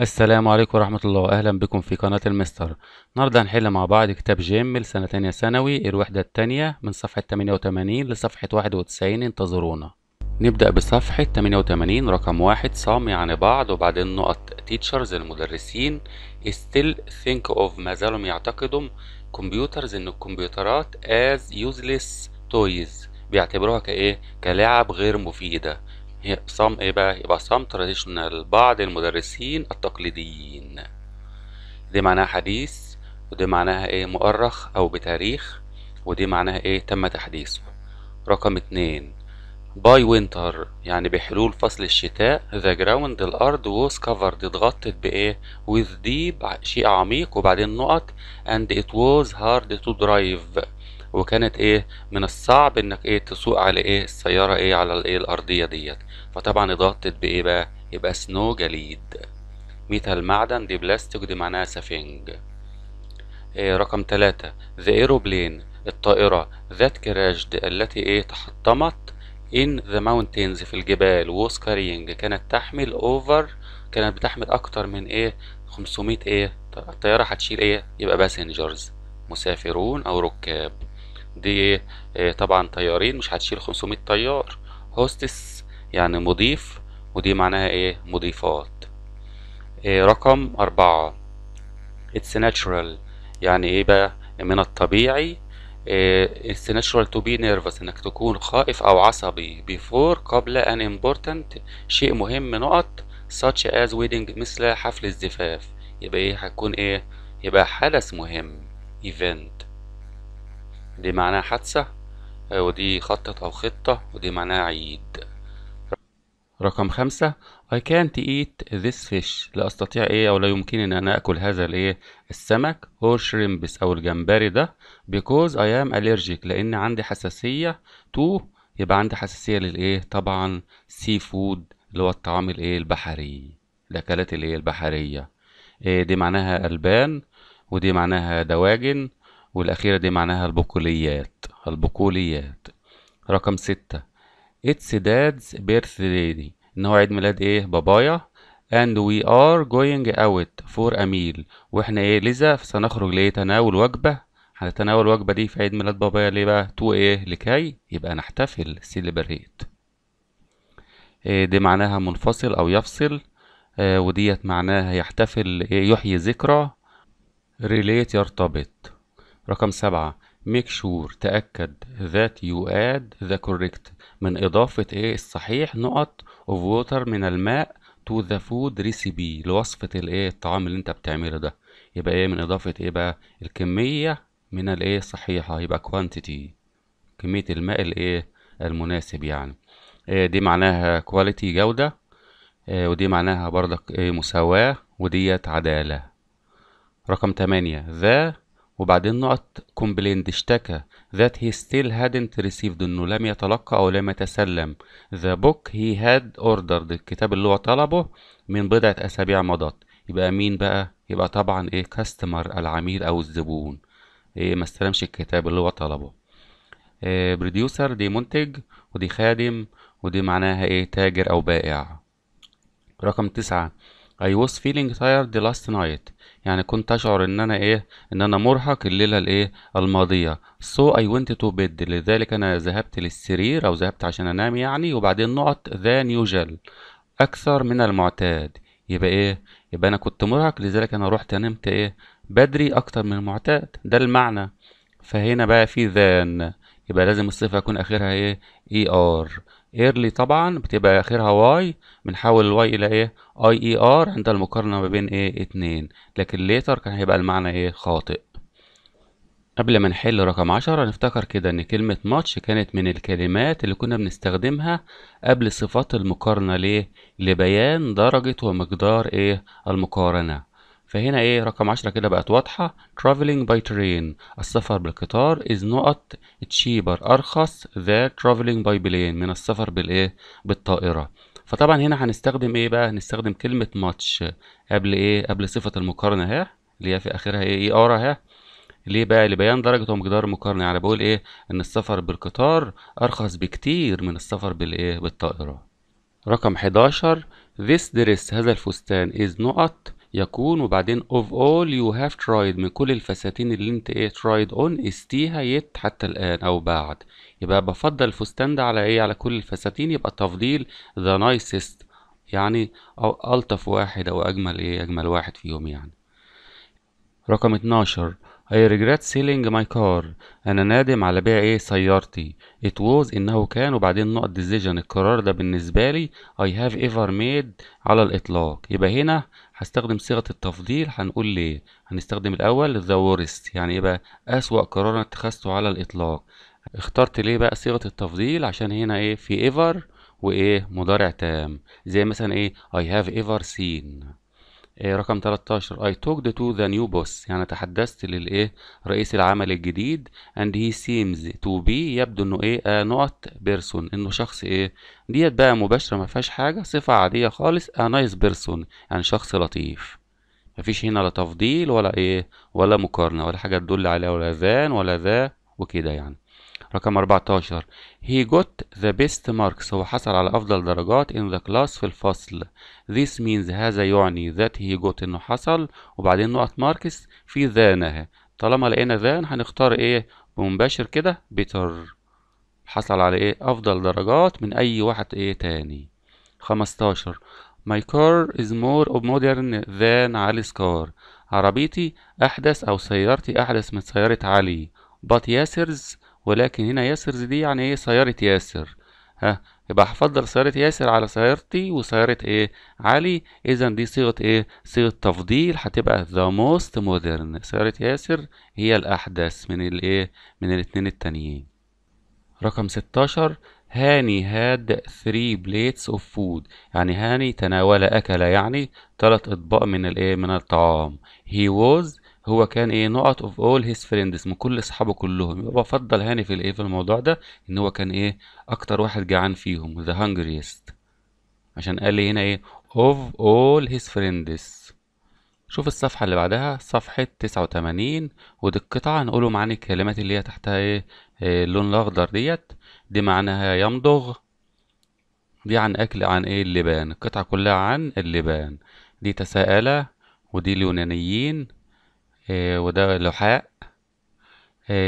السلام عليكم ورحمة الله أهلا بكم في قناة المستر النهاردة هنحل مع بعض كتاب جيم لسنة تانية ثانوي الوحدة التانية من صفحة 88 لصفحة 91 انتظرونا نبدأ بصفحة 88 رقم واحد صامي عن بعض وبعدين نقط تيتشرز المدرسين still think of ما زالوا يعتقدوا كمبيوترز ان الكمبيوترات as useless toys بيعتبروها كايه كلعب غير مفيدة صام ايه بقى يبقى صام تراديشنال بعض المدرسين التقليديين دي معناها حديث ودي معناها ايه مؤرخ او بتاريخ ودي معناها ايه تم تحديثه رقم اتنين باي وينتر يعني بحلول فصل الشتاء ذا جراوند الارض was covered اتغطت بايه with deep شيء عميق وبعدين نقط and it was hard to drive وكانت ايه من الصعب انك ايه تسوق على ايه السيارة ايه على الايه الارضية ديت فطبعا اضغطت بايه بقى يبقى سنو جليد ميتال معدن دي بلاستيك دي معناها سفنج إيه رقم تلاتة the ايروبلين الطائرة ذات crashed التي ايه تحطمت in the mountains في الجبال was carrying كانت تحمل over كانت بتحمل اكتر من ايه 500 ايه الطيارة هتشيل ايه يبقى passengers مسافرون او ركاب دي آه، طبعا طيارين مش هتشيل 500 طيار هوستس يعني مضيف ودي معناها ايه مضيفات آه، رقم أربعة it's natural يعني ايه بقى من الطبيعي آه، it's natural to be nervous انك تكون خائف او عصبي before قبل an important شيء مهم نقط such as wedding مثل حفل الزفاف يبقى ايه هتكون ايه يبقى حدث مهم event دي معناها حادثة آه، ودي خطط أو خطة ودي معناها عيد رقم خمسة I can't eat this fish لا أستطيع إيه أو لا يمكنني أن أنا أكل هذا الإيه السمك or shrimps أو الجمبري ده because I am allergic لأن عندي حساسية to يبقى عندي حساسية للإيه طبعا سي فود اللي هو الطعام الإيه البحري الأكلات الإيه البحرية إيه دي معناها ألبان ودي معناها دواجن والأخيرة دي معناها البقوليات البقوليات رقم ستة It's dad's birthday إن هو عيد ميلاد إيه بابايا and we are going out for a meal واحنا ايه لذا سنخرج لتناول وجبة هنتناول وجبة دي في عيد ميلاد بابايا ليه بقى تو ايه لكي يبقى نحتفل سيليبريت إيه دي معناها منفصل او يفصل إيه وديت معناها يحتفل إيه يحيي ذكرى ريليت يرتبط رقم سبعة make sure تأكد that you add the correct من إضافة إيه الصحيح نقط of water من الماء to the food recipe لوصفة الإيه الطعام اللي أنت بتعمله ده يبقى إيه من إضافة إيه بقى الكمية من الإيه الصحيحة يبقى quantity كمية الماء الإيه المناسب يعني إيه دي معناها quality جودة إيه ودي معناها برضك إيه مساواة وديت عدالة رقم تمانية the وبعدين نقط complained اشتكى that he still hadn't received انه لم يتلقى او لم يتسلم the book he had ordered الكتاب اللي هو طلبه من بضعة اسابيع مضت يبقى مين بقى يبقى طبعا ايه كاستمر العميل او الزبون ايه ما استلمش الكتاب اللي هو طلبه إيه بروديوسر دي منتج ودي خادم ودي معناها ايه تاجر او بائع رقم تسعة I was feeling tired last night يعني كنت اشعر ان انا ايه ان انا مرهق الليله الايه الماضيه so I went to bed لذلك انا ذهبت للسرير او ذهبت عشان انام يعني وبعدين نقط than usual اكثر من المعتاد يبقى ايه يبقى انا كنت مرهق لذلك انا رحت نمت ايه بدري اكتر من المعتاد ده المعنى فهنا بقى في than يبقى لازم الصفه يكون اخرها ايه ER. ار ايرلي طبعا بتبقى اخرها واي بنحول الواي الى ايه اي اي ار عند المقارنه ما بين ايه اتنين لكن ليتر كان هيبقى المعنى ايه خاطئ قبل ما نحل رقم عشرة نفتكر كده ان كلمة ماتش كانت من الكلمات اللي كنا بنستخدمها قبل صفات المقارنة ليه لبيان درجة ومقدار ايه المقارنة فهنا ايه رقم عشرة كده بقت واضحة traveling by train السفر بالقطار is not cheaper أرخص than traveling by plane من السفر بالايه بالطائرة فطبعا هنا هنستخدم ايه بقى نستخدم كلمة ماتش قبل ايه قبل صفة المقارنة اهي اللي هي في اخرها ايه اي ار اهي ليه بقى لبيان درجة ومقدار المقارنة يعني بقول ايه ان السفر بالقطار ارخص بكتير من السفر بالايه بالطائرة رقم 11 this dress هذا الفستان is not يكون وبعدين of all you have tried من كل الفساتين اللي انت ايه tried on استيها يت حتى الآن أو بعد يبقى بفضل الفستان ده على ايه على كل الفساتين يبقى تفضيل the nicest يعني أو ألطف واحد أو أجمل ايه أجمل واحد فيهم يعني رقم 12 I regret selling my car أنا نادم على بيع إيه سيارتي It was إنه كان وبعدين نقط decision القرار ده بالنسبة لي I have ever made على الإطلاق يبقى هنا هستخدم صيغة التفضيل هنقول ليه هنستخدم الأول the worst يعني إيه بقى أسوأ قرار اتخذته على الإطلاق اخترت ليه بقى صيغة التفضيل عشان هنا إيه في ever وإيه مضارع تام زي مثلا إيه I have ever seen آه، رقم 13 I talked to the new boss يعني تحدثت للايه رئيس العمل الجديد and he seems to be يبدو انه ايه a آه، not person انه شخص ايه ديت بقى مباشرة ما فيهاش حاجة صفة عادية خالص a nice person يعني شخص لطيف مفيش هنا لا تفضيل ولا ايه ولا مقارنة ولا حاجة تدل عليها ولا ذان ولا ذا وكده يعني رقم 14 he got the best marks هو حصل على أفضل درجات in the class في الفصل this means هذا يعني that he got إنه حصل وبعدين نقط ماركس في ذانها طالما لقينا ذان هنختار إيه مباشر كده بيتر حصل على إيه أفضل درجات من أي واحد إيه تاني 15 My car is more modern than Ali's car عربيتي أحدث أو سيارتي أحدث من سيارة علي but Yasir's ولكن هنا ياسرز دي يعني ايه سيارة ياسر ها يبقى هفضل سيارة ياسر على سيارتي وسيارة ايه علي اذا دي صيغة ايه صيغة تفضيل هتبقى the most modern سيارة ياسر هي الاحدث من الايه من الاتنين التانيين رقم ستاشر هاني هاد 3 بليتس اوف فود يعني هاني تناول اكل يعني ثلاث اطباق من الايه من الطعام هي ووز هو كان ايه نقط اوف اول هيز فريندز من كل اصحابه كلهم يبقى بفضل هاني في الايه في الموضوع ده ان هو كان ايه اكتر واحد جعان فيهم ذا هانجريست عشان قال لي هنا ايه اوف اول هيز فريندز شوف الصفحة اللي بعدها صفحة تسعة وتمانين ودي القطعة هنقوله معاني الكلمات اللي هي تحتها ايه, إيه اللون الأخضر ديت دي معناها يمضغ دي عن أكل عن ايه اللبان القطعة كلها عن اللبان دي تساءل ودي اليونانيين آه، وده لوحاء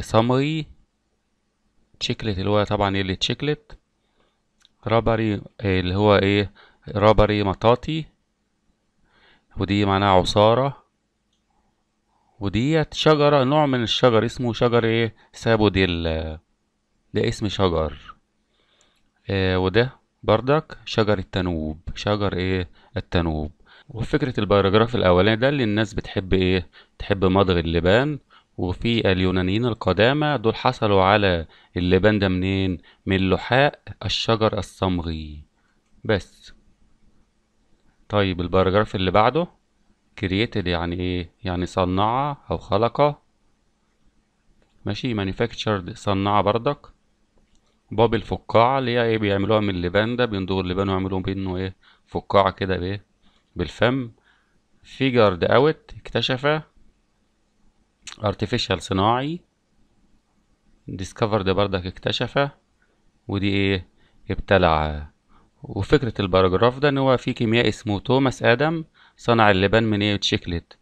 سمري تشيكلت اللي هو طبعا ايه اللي تشيكلت رابري اللي هو ايه رابري مطاطي ودي معناها عصارة وديت شجرة نوع من الشجر اسمه شجر ايه سابوديل ده اسم شجر آه وده بردك شجر التنوب شجر ايه التنوب وفكرة الباراجراف الأولاني ده اللي الناس بتحب إيه؟ تحب مضغ اللبان وفي اليونانيين القدامى دول حصلوا على اللبان ده منين؟ من لحاء الشجر الصمغي بس طيب الباراجراف اللي بعده كرييتد يعني إيه؟ يعني صنع أو خلق ماشي مانيفاكتشرد صنع بردك باب الفقاعة اللي هي إيه بيعملوها من اللبان ده بيندوا اللبان ويعملوا منه إيه؟ فقاعة كده بإيه؟ بالفم فيجرد اوت اكتشف ارتفيشال صناعي ديسكفرد بردك اكتشف ودي ايه ابتلع وفكرة الباراجراف ده ان هو في كيميائي اسمه توماس ادم صنع اللبان من ايه تشيكلت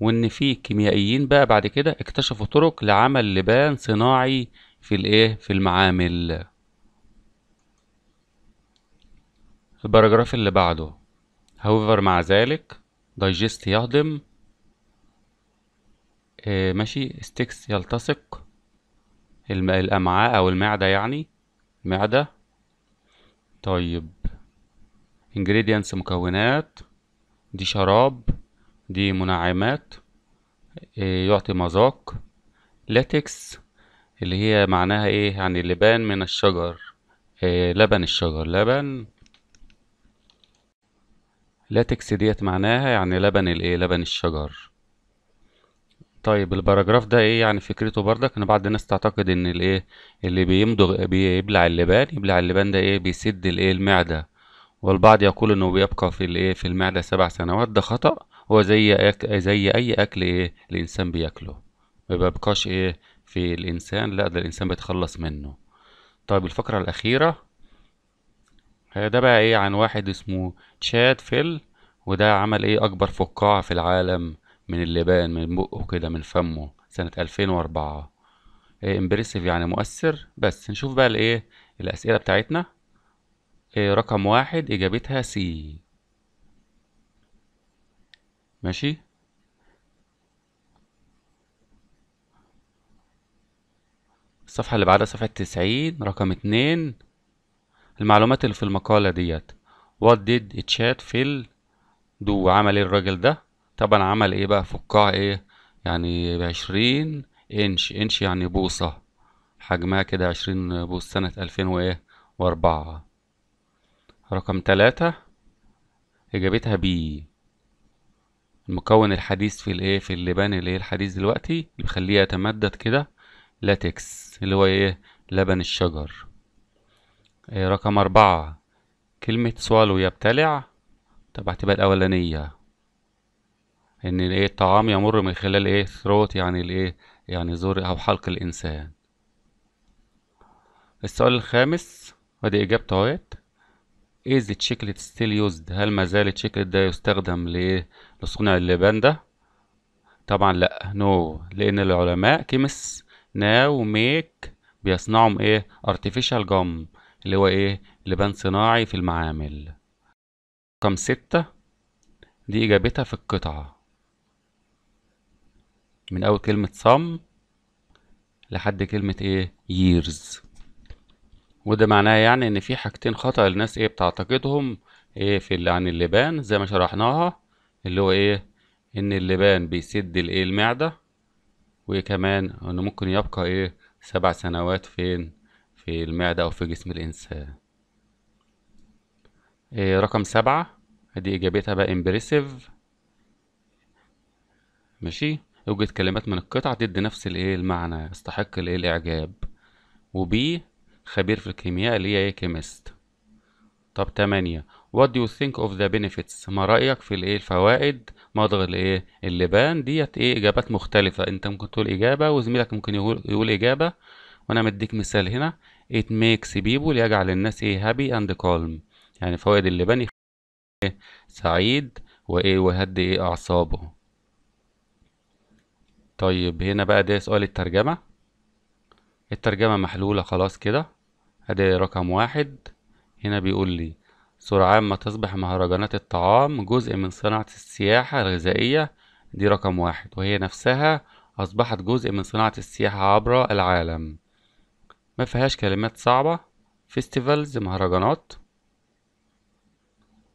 وان في كيميائيين بقى بعد كده اكتشفوا طرق لعمل لبان صناعي في الايه في المعامل الباراجراف اللي بعده هوفر مع ذلك دايجست يهضم آه ماشي ستيكس يلتصق الم... الأمعاء أو المعدة يعني معدة طيب إنجريدينس مكونات دي شراب دي منعمات آه يعطي مذاق لاتكس اللي هي معناها ايه يعني لبان من الشجر آه لبن الشجر لبن لاتكس ديت معناها يعني لبن الايه لبن الشجر طيب الباراجراف ده ايه يعني فكرته بردك ان بعض الناس تعتقد ان الايه اللي بيمضغ بيبلع اللبان يبلع اللبان ده ايه بيسد الايه المعده والبعض يقول انه بيبقى في الايه في المعده سبع سنوات ده خطأ هو زي أك... زي اي اكل ايه الانسان بياكله ما بيبقاش ايه في الانسان لا ده الانسان بيتخلص منه طيب الفقره الاخيره آه، ده بقى ايه عن واحد اسمه تشاد فيل وده عمل ايه اكبر فقاعة في العالم من اللبان من بقه كده من فمه سنة 2004 إيه امبرسيف يعني مؤثر بس نشوف بقى الايه الاسئلة بتاعتنا إيه رقم واحد اجابتها سي ماشي الصفحة اللي بعدها صفحة تسعين رقم اتنين المعلومات اللي في المقالة ديت وات ديد تشات فيل دو عمل ايه الراجل ده طبعا عمل ايه بقى فقاع ايه يعني بعشرين انش انش يعني بوصة حجمها كده عشرين بوصة سنة الفين وايه واربعة رقم تلاتة اجابتها بي المكون الحديث في الايه في اللبان اللي هي الحديث دلوقتي بيخليها يتمدد كده لاتكس اللي هو ايه لبن الشجر رقم أربعة كلمة سوالو يبتلع بتلع طب الأولانية إن يعني الإيه الطعام يمر من خلال إيه ثروت يعني الإيه يعني زور أو حلق الإنسان السؤال الخامس ودي إجابته أهوت إيز تشيكلت ستيل يوزد هل ما زال الشيكلت ده يستخدم لإيه لصنع اللبان ده طبعا لأ نو no. لأن العلماء كيمس ناو ميك بيصنعوا إيه artificial gum اللي هو ايه لبان صناعي في المعامل رقم ستة دي إجابتها في القطعة من أول كلمة صم لحد كلمة إيه years وده معناه يعني إن في حاجتين خطأ الناس إيه بتعتقدهم إيه في اللي عن اللبان زي ما شرحناها اللي هو إيه إن اللبان بيسد الإيه المعدة وكمان إنه ممكن يبقى إيه سبع سنوات فين في المعدة أو في جسم الإنسان إيه، رقم سبعة دي إجابتها بقى إمبريسيف ماشي يوجد كلمات من القطع تدي نفس الايه المعنى يستحق الايه الاعجاب وبي خبير في الكيمياء اللي هي ايه كيمست طب تمانية what do you think of the benefits ما رأيك في الايه الفوائد مضغ الايه اللبان ديت ايه اجابات مختلفة انت ممكن تقول اجابة وزميلك ممكن يقول اجابة وانا مديك مثال هنا it makes people يجعل الناس ايه happy and calm يعني فوائد اللبان يخلي سعيد وايه ويهدي ايه اعصابه طيب هنا بقى ده سؤال الترجمة الترجمة محلولة خلاص كده ادي رقم واحد هنا بيقول لي سرعان ما تصبح مهرجانات الطعام جزء من صناعة السياحة الغذائية دي رقم واحد وهي نفسها أصبحت جزء من صناعة السياحة عبر العالم ما فيهاش كلمات صعبة فيستيفالز مهرجانات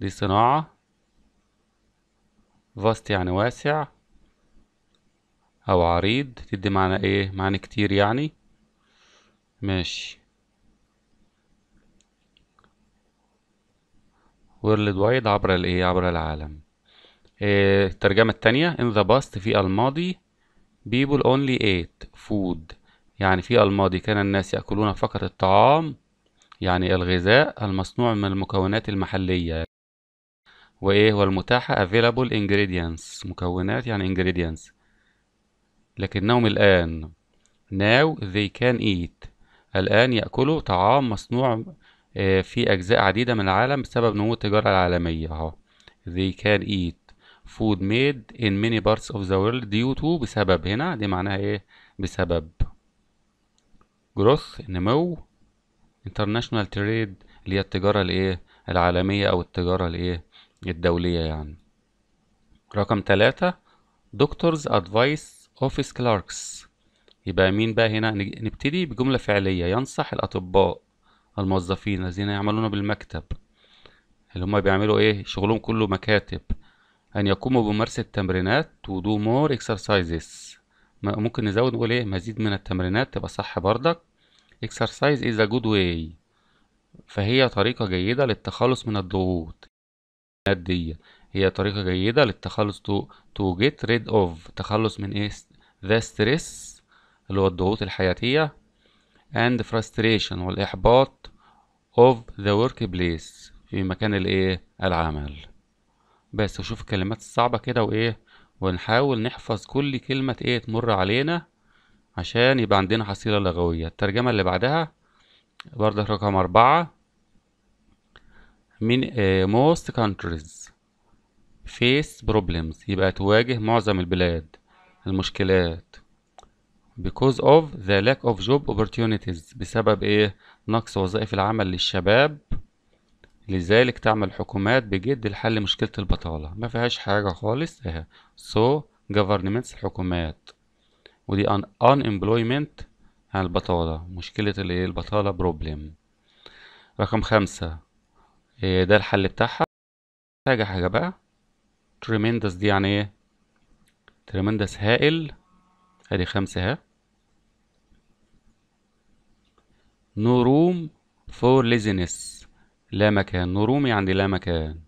دي صناعة فاست يعني واسع أو عريض تدي معنى إيه معنى كتير يعني ماشي ورلد وايد عبر الإيه عبر العالم إيه، الترجمة التانية in the past في الماضي people only ate food يعني في الماضي كان الناس يأكلون فقط الطعام يعني الغذاء المصنوع من المكونات المحلية وإيه والمتاحة available ingredients مكونات يعني ingredients لكنهم الآن now they can eat الآن يأكلوا طعام مصنوع آه، في أجزاء عديدة من العالم بسبب نمو التجارة العالمية أهو they can eat food made in many parts of the world due to بسبب هنا دي معناها إيه بسبب جروث نمو انترناشونال تريد اللي هي التجارة الايه العالمية او التجارة الايه الدولية يعني رقم ثلاثة دكتورز ادفايس اوفيس كلاركس يبقى مين بقى هنا نبتدي بجملة فعلية ينصح الأطباء الموظفين الذين يعملون بالمكتب اللي هم بيعملوا ايه شغلهم كله مكاتب أن يقوموا بممارسة تمرينات to do more exercises ممكن نزود نقول ايه مزيد من التمرينات تبقى صح بردك exercise is a good way فهي طريقة جيدة للتخلص من الضغوط المادية هي طريقة جيدة للتخلص to, to get rid of تخلص من ايه the stress اللي هو الضغوط الحياتية and frustration والإحباط of the workplace في مكان الايه العمل بس وشوف الكلمات الصعبة كده وايه ونحاول نحفظ كل كلمة ايه تمر علينا عشان يبقى عندنا حصيلة لغوية الترجمة اللي بعدها برضه رقم أربعة من آه، most countries face problems يبقى تواجه معظم البلاد المشكلات because of the lack of job opportunities بسبب ايه نقص وظائف العمل للشباب لذلك تعمل الحكومات بجد لحل مشكلة البطالة ما فيهاش حاجة خالص اهي so governments الحكومات ودي un unemployment عن البطالة مشكلة الايه البطالة problem رقم خمسة إيه ده الحل بتاعها حاجة حاجة بقى tremendous دي يعني ايه tremendous هائل ادي خمسة ها no room for laziness لا مكان نرومي يعني لا مكان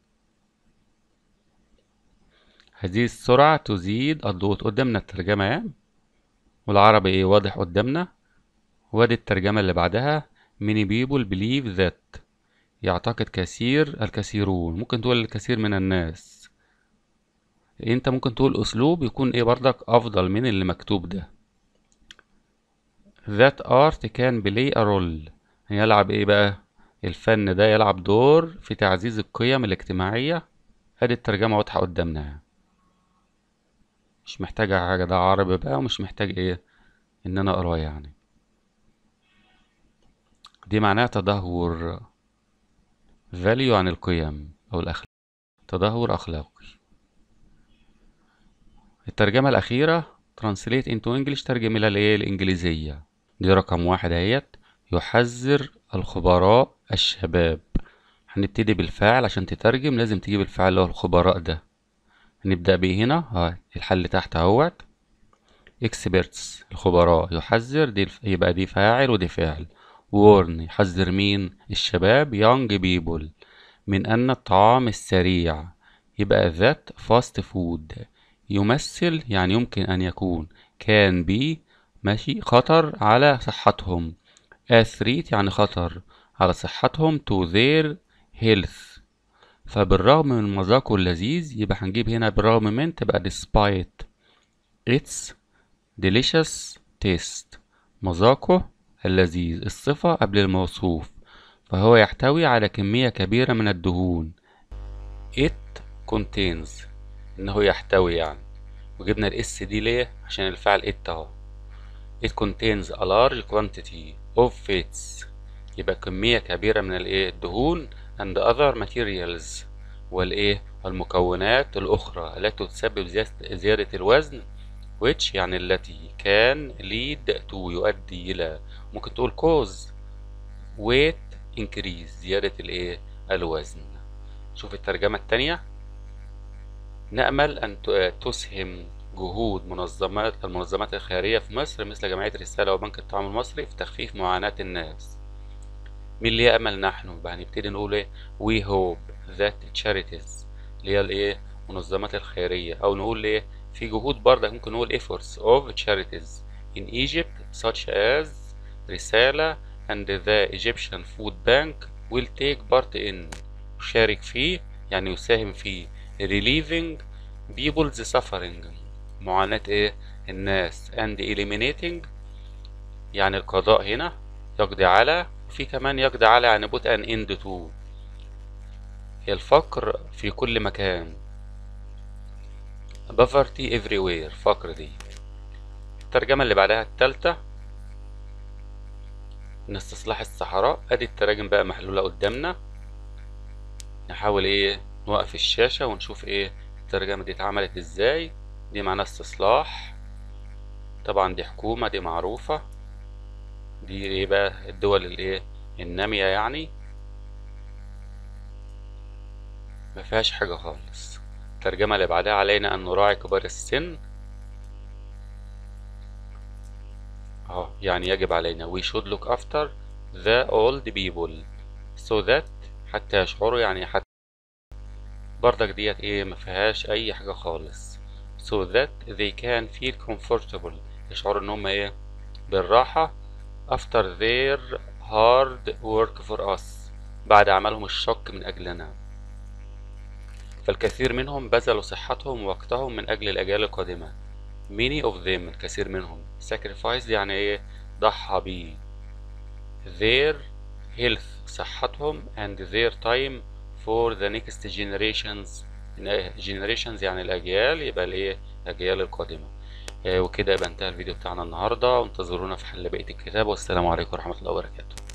هذه السرعة تزيد الضغوط قدامنا الترجمة والعربي ايه واضح قدامنا وادي الترجمة اللي بعدها many people believe that يعتقد كثير الكثيرون ممكن تقول الكثير من الناس انت ممكن تقول اسلوب يكون ايه برضك افضل من اللي مكتوب ده that art can play a role يلعب ايه بقى الفن ده يلعب دور في تعزيز القيم الاجتماعية ادي الترجمة واضحة قدامنا مش محتاجة حاجة ده عربي بقى ومش محتاج ايه ان انا اقراه يعني دي معناها تدهور فاليو عن القيم او الاخلاق تدهور اخلاقي الترجمة الاخيرة ترانسليت انتو انجلش ترجم الى الايه الانجليزية دي رقم واحد اهيت يحذر الخبراء الشباب هنبتدي بالفاعل عشان تترجم لازم تجيب الفاعل اللي هو الخبراء ده هنبدأ بيه هنا اه الحل تحت اهوت اكسبرتس الخبراء يحذر دي الف... يبقى دي فاعل ودي فعل وورن يحذر مين الشباب يونج بيبول من أن الطعام السريع يبقى ذات فاست فود يمثل يعني يمكن أن يكون كان بي ماشي خطر على صحتهم a threat يعني خطر على صحتهم to their health فبالرغم من مذاقه اللذيذ يبقى هنجيب هنا بالرغم من تبقى despite its delicious taste مذاقه اللذيذ الصفة قبل الموصوف فهو يحتوي على كمية كبيرة من الدهون it contains انه يحتوي يعني وجبنا الاس دي ليه عشان الفعل it اهو it contains a large quantity of fats يبقى كمية كبيرة من الايه الدهون and other materials والايه المكونات الأخرى التي تسبب زيادة الوزن which يعني التي can lead to يؤدي إلى ممكن تقول cause weight increase زيادة الايه الوزن شوف الترجمة التانية نأمل أن تسهم جهود منظمات المنظمات الخيرية في مصر مثل جمعية رسالة وبنك الطعام المصري في تخفيف معاناة الناس مين ليه أمل نحن بقى هنبتدي نقول إيه وي هوب ذات تشاريتيز اللي هي الإيه المنظمات الخيرية أو نقول إيه في جهود برضه ممكن نقول efforts of charities in Egypt such as رسالة and the Egyptian Food Bank will take part in يشارك فيه يعني يساهم في relieving people's suffering معاناة ايه الناس and eliminating يعني القضاء هنا يقضي على وفي كمان يقضي على يعني put an end to الفقر في كل مكان poverty everywhere فقر دي الترجمة اللي بعدها التالتة نستصلح الصحراء ادي التراجم بقى محلولة قدامنا نحاول ايه نوقف الشاشة ونشوف ايه الترجمة دي اتعملت ازاي دي معناها استصلاح طبعا دي حكومة دي معروفة دي ايه بقى الدول الايه النامية يعني مفيهاش حاجة خالص الترجمة اللي بعدها علينا أن نراعي كبار السن اه يعني يجب علينا we should look after the old people so that حتى يشعروا يعني حتى بردك ديت ايه مفيهاش أي حاجة خالص so that they can feel comfortable يشعروا ان هم ايه بالراحة after their hard work for us بعد عملهم الشق من أجلنا فالكثير منهم بذلوا صحتهم ووقتهم من أجل الأجيال القادمة many of them الكثير منهم sacrificed يعني ايه ضحى بي their health صحتهم and their time for the next generations جينيريشنز يعني الاجيال يبقى الايه الاجيال القادمه آه، وكده يبقى انتهى الفيديو بتاعنا النهارده وانتظرونا في حل بقيه الكتاب والسلام عليكم ورحمه الله وبركاته